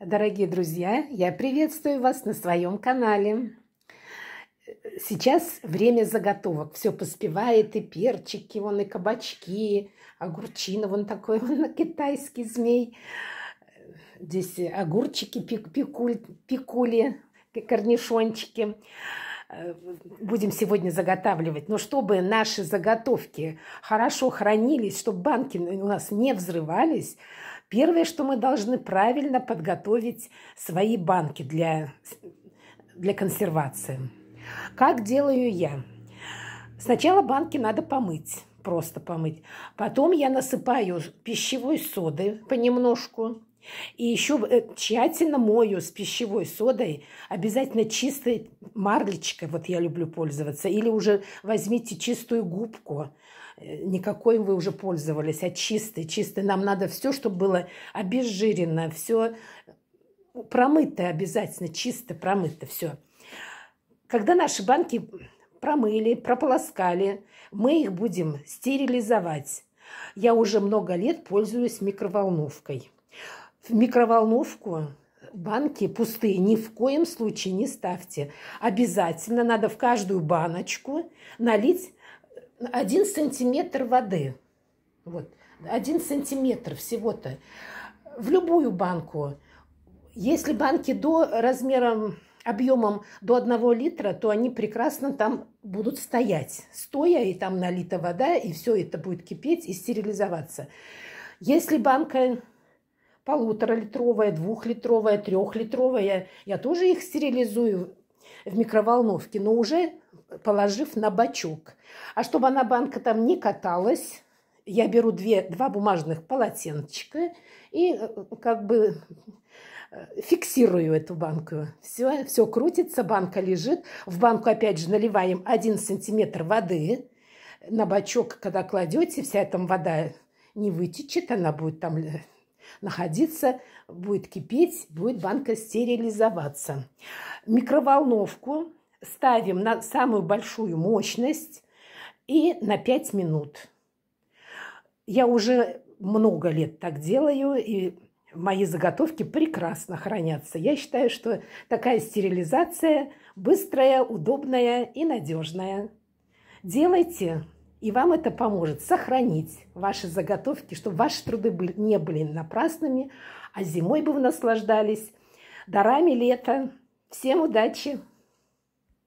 Дорогие друзья, я приветствую вас на своем канале. Сейчас время заготовок. Все поспевает и перчики, вон и кабачки, огурчина, вон такой вон китайский змей. Здесь огурчики пик, пикуль, пикули, корнишончики. Э, будем сегодня заготавливать, но чтобы наши заготовки хорошо хранились, чтобы банки у нас не взрывались, первое, что мы должны правильно подготовить свои банки для, для консервации. Как делаю я? Сначала банки надо помыть, просто помыть. Потом я насыпаю пищевой соды понемножку – и еще э, тщательно мою с пищевой содой, обязательно чистой марлечкой, вот я люблю пользоваться, или уже возьмите чистую губку, э, никакой вы уже пользовались, а чистой, чистой. Нам надо все, чтобы было обезжирено, все э, промытое обязательно, чисто промыто все. Когда наши банки промыли, прополоскали, мы их будем стерилизовать. Я уже много лет пользуюсь микроволновкой в микроволновку банки пустые ни в коем случае не ставьте. Обязательно надо в каждую баночку налить один сантиметр воды. Вот, один сантиметр всего-то. В любую банку. Если банки до размером объемом до 1 литра, то они прекрасно там будут стоять, стоя, и там налита вода, и все это будет кипеть и стерилизоваться. Если банка полуторалитровая, двухлитровая, трехлитровая. Я тоже их стерилизую в микроволновке, но уже положив на бачок. А чтобы она банка там не каталась, я беру две, два бумажных полотенчика и э, как бы э, фиксирую эту банку. Все, все крутится, банка лежит. В банку опять же наливаем 1 сантиметр воды. На бачок, когда кладете, вся эта вода не вытечет, она будет там находиться, будет кипеть, будет банка стерилизоваться. Микроволновку ставим на самую большую мощность и на 5 минут. Я уже много лет так делаю, и мои заготовки прекрасно хранятся. Я считаю, что такая стерилизация быстрая, удобная и надежная. Делайте, и вам это поможет сохранить ваши заготовки, чтобы ваши труды не были напрасными, а зимой бы вы наслаждались дарами лета. Всем удачи!